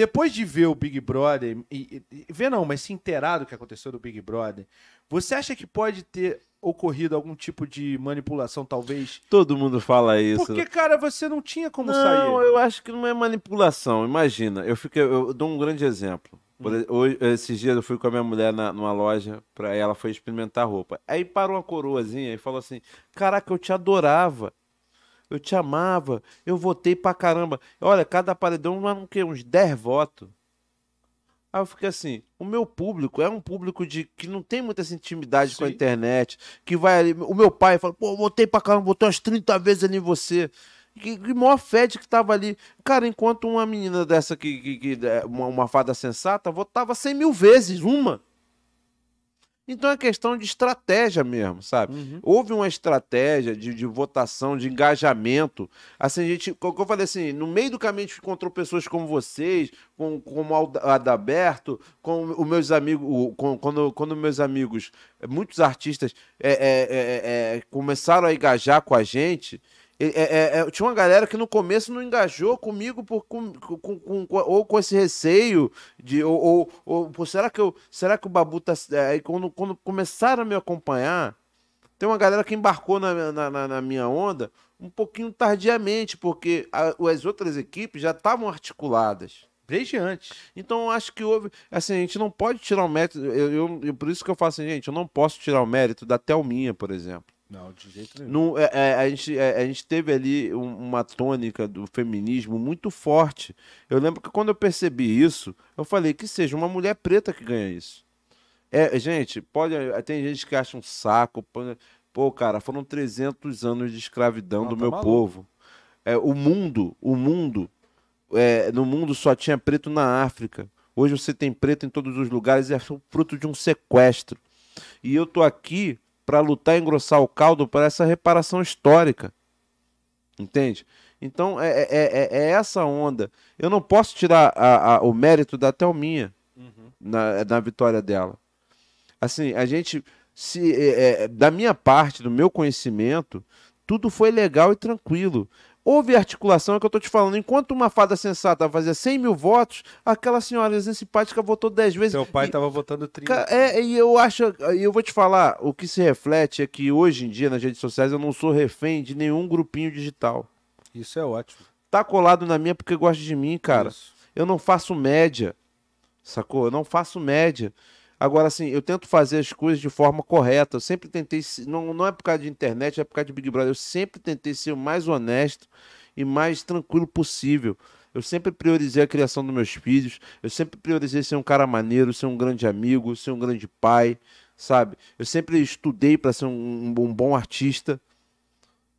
Depois de ver o Big Brother, e, e, ver não, mas se inteirar do que aconteceu do Big Brother, você acha que pode ter ocorrido algum tipo de manipulação, talvez? Todo mundo fala isso. Né? Porque, cara, você não tinha como não, sair. Não, eu acho que não é manipulação. Imagina, eu, fico, eu dou um grande exemplo. Por, hoje, esses dias eu fui com a minha mulher na, numa loja, para ela foi experimentar roupa. Aí parou uma coroazinha e falou assim: Caraca, eu te adorava. Eu te amava. Eu votei pra caramba. Olha, cada paredão lá não que uns 10 votos. Aí eu fiquei assim, o meu público é um público de que não tem muita essa intimidade Sim. com a internet, que vai ali, o meu pai fala, pô, votei pra caramba, botou umas 30 vezes ali em você. Que, que maior fede que tava ali. Cara, enquanto uma menina dessa que, que, que é uma, uma fada sensata votava 100 mil vezes, uma. Então é questão de estratégia mesmo, sabe? Uhum. Houve uma estratégia de, de, votação, de engajamento. Assim, a gente, como eu falei assim, no meio do caminho a gente encontrou pessoas como vocês, como com o Adaberto, com os meus amigos, com, quando, quando meus amigos, muitos artistas é, é, é, é, é começaram a engajar com a gente. É, é, é, tinha uma galera que no começo não engajou comigo por, com, com, com ou com esse receio de ou, ou, ou será que eu será que o Babu tá é, aí quando, quando começaram a me acompanhar tem uma galera que embarcou na, na, na, na minha onda um pouquinho tardiamente porque a, as outras equipes já estavam articuladas desde antes então acho que houve assim a gente não pode tirar o mérito eu, eu, eu, por isso que eu faço assim, gente eu não posso tirar o mérito da Telminha por exemplo não, de jeito nenhum. Não, é, é, a, gente, é, a gente teve ali uma tônica do feminismo muito forte. Eu lembro que quando eu percebi isso, eu falei que seja uma mulher preta que ganha isso. É, gente, pode. Tem gente que acha um saco. Pô, né? cara, foram 300 anos de escravidão Não, do tá meu maluco. povo. É, o mundo, o mundo, é, no mundo só tinha preto na África. Hoje você tem preto em todos os lugares e é fruto de um sequestro. E eu tô aqui para lutar e engrossar o caldo para essa reparação histórica. Entende? Então é é, é, é, é, essa onda. Eu não posso tirar a, a, o mérito da Thelminha uhum. na, na vitória dela. Assim, a gente. se é, é Da minha parte, do meu conhecimento, tudo foi legal e tranquilo. Houve articulação, é o que eu estou te falando. Enquanto uma fada sensata fazia 100 mil votos, aquela senhora simpática votou 10 vezes. Seu pai estava votando 30. É, e eu acho, eu vou te falar, o que se reflete é que hoje em dia nas redes sociais eu não sou refém de nenhum grupinho digital. Isso é ótimo. Tá colado na minha porque gosta de mim, cara. Isso. Eu não faço média, sacou? Eu não faço média. Agora, assim, eu tento fazer as coisas de forma correta. Eu sempre tentei. Não, não é por causa de internet, é por causa de Big Brother. Eu sempre tentei ser o mais honesto e mais tranquilo possível. Eu sempre priorizei a criação dos meus filhos. Eu sempre priorizei ser um cara maneiro, ser um grande amigo, ser um grande pai, sabe? Eu sempre estudei para ser um, um, bom artista,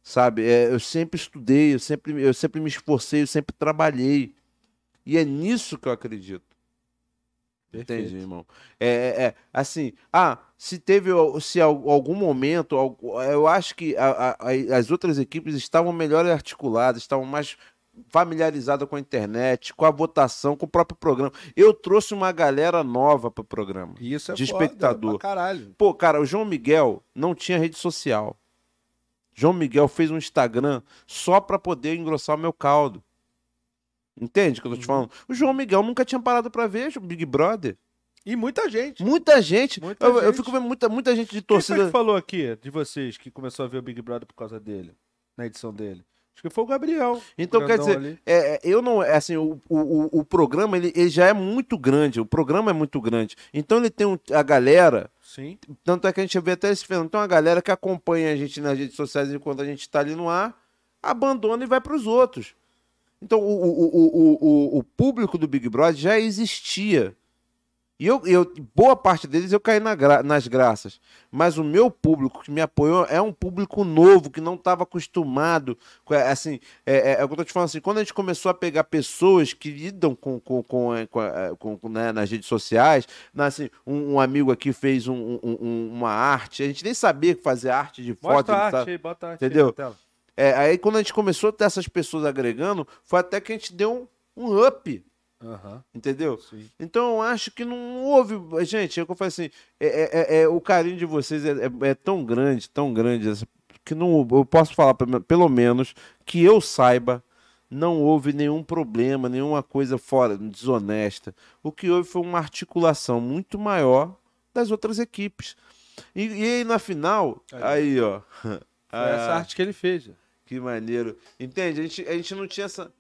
sabe? É, eu sempre estudei, eu sempre, eu sempre me esforcei, eu sempre trabalhei. E é nisso que eu acredito. Perfeito. Entendi, irmão. É, é, é, assim, ah, se teve se algum momento, eu acho que a, a, as outras equipes estavam melhor articuladas, estavam mais familiarizadas com a internet, com a votação, com o próprio programa. Eu trouxe uma galera nova para o programa. Isso é de foda, espectador. caralho. Pô, cara, o João Miguel não tinha rede social. João Miguel fez um Instagram só para poder engrossar o meu caldo. Entende o que eu tô te uhum. falando? O João Miguel nunca tinha parado para ver o Big Brother. E muita gente. Muita gente. Muita eu, gente. eu, fico vendo muita, muita gente de torcida. Quem que falou aqui de vocês que começou a ver o Big Brother por causa dele, na edição dele? Acho que foi o Gabriel. Então, quer dizer, é, é, eu não. É, assim, o, o, o programa ele, ele já é muito grande. O programa é muito grande. Então ele tem um, a galera. Sim. Tanto é que a gente vê até esse fenômeno. Então a galera que acompanha a gente nas redes sociais enquanto a gente está ali no ar, abandona e vai para os outros. Então, o, o, o, o, público do Big Brother já existia. E eu, eu boa parte deles eu caí na gra nas graças. Mas o meu público que me apoiou é um público novo, que não estava acostumado. É, assim, é, é, é, o que eu tô te falando assim, quando a gente começou a pegar pessoas que lidam com, com, com, é, é, com, com né, nas redes sociais, né, assim, um, um amigo aqui fez um, um, uma arte, a gente nem sabia fazer arte de foto. Bota arte, sabe? bota arte. Entendeu? Aí, é, aí quando a gente começou a ter essas pessoas agregando, foi até que a gente deu um, um up. Uhum. Entendeu? Sim. Então eu acho que não houve. Gente, é eu falei assim: é, é, é, é o carinho de vocês é, é tão grande, tão grande, que não, eu posso falar, pelo menos, que eu saiba, não houve nenhum problema, nenhuma coisa fora, desonesta. O que houve foi uma articulação muito maior das outras equipes. E, e aí na final, aí, aí ó. Foi a... essa arte que ele fez. Que maneiro. Entende? A gente, a gente não tinha essa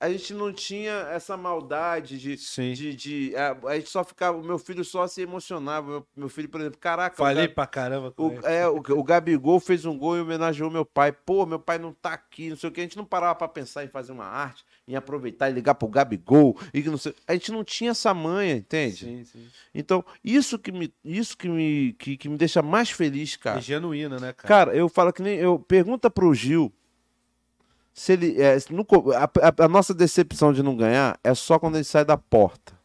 a gente não tinha essa maldade de. Sim. de, de a, a, gente só ficava. O meu filho só se emocionava. Meu, meu filho, por exemplo, caraca. Falei o, pra caramba. Com o, ele. é, o, o Gabigol fez um gol e homenageou meu pai. Pô, meu pai não tá aqui, não sei o que. A gente não parava pra pensar em fazer uma arte, em aproveitar e ligar pro Gabigol. E não sei, a gente não tinha essa manha, entende? Sim, sim. Então, isso que me, isso que me, que, que me deixa mais feliz, cara. É genuína, né, cara? Cara, eu falo que nem. eu Pergunta pro Gil se ele é, no, a, a, nossa decepção de não ganhar é só quando ele sai da porta.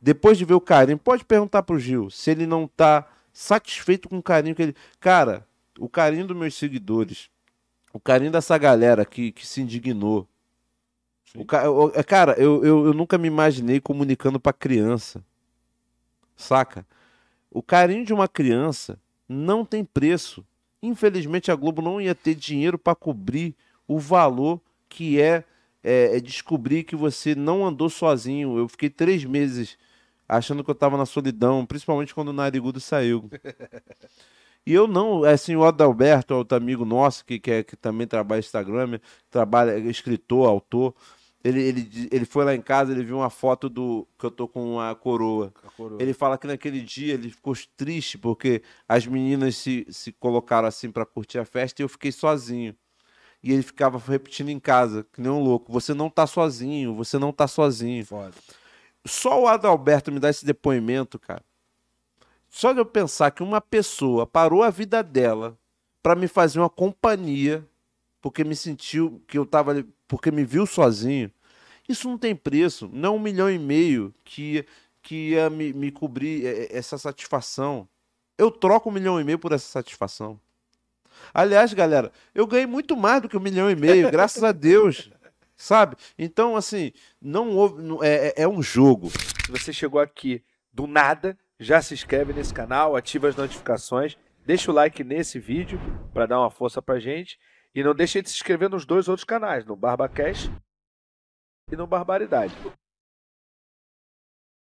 Depois de ver o carinho, pode perguntar pro Gil se ele não tá satisfeito com o carinho que ele. Cara, o carinho dos meus seguidores, o carinho dessa galera que, que se indignou. O, é, cara, eu, eu, eu nunca me imaginei comunicando pra criança. Saca? O carinho de uma criança não tem preço. Infelizmente a Globo não ia ter dinheiro para cobrir o valor que é, é, é descobrir que você não andou sozinho. Eu fiquei três meses achando que eu estava na solidão, principalmente quando o Narigudo saiu. E eu não, é assim, o Adalberto, outro amigo nosso, que, que, é, que também trabalha Instagram, trabalha, escritor, autor, ele, ele, ele foi lá em casa, ele viu uma foto do que eu tô com a coroa. a coroa. Ele fala que naquele dia ele ficou triste porque as meninas se, se colocaram assim para curtir a festa e eu fiquei sozinho. E ele ficava repetindo em casa, que nem um louco: você não tá sozinho, você não tá sozinho. Foda. Só o Adalberto me dá esse depoimento, cara. Só de eu pensar que uma pessoa parou a vida dela para me fazer uma companhia, porque me sentiu que eu tava porque me viu sozinho. Isso não tem preço, não é um milhão e meio que, que ia me, me cobrir é, é, essa satisfação. Eu troco um milhão e meio por essa satisfação. Aliás, galera, eu ganhei muito mais do que um milhão e meio, graças a Deus. Sabe? Então, assim, não houve. Não, é, é, é um jogo. Se você chegou aqui do nada, já se inscreve nesse canal, ativa as notificações, deixa o like nesse vídeo para dar uma força pra gente. E não deixe de se inscrever nos dois outros canais, no BarbaCast e no Barbaridade.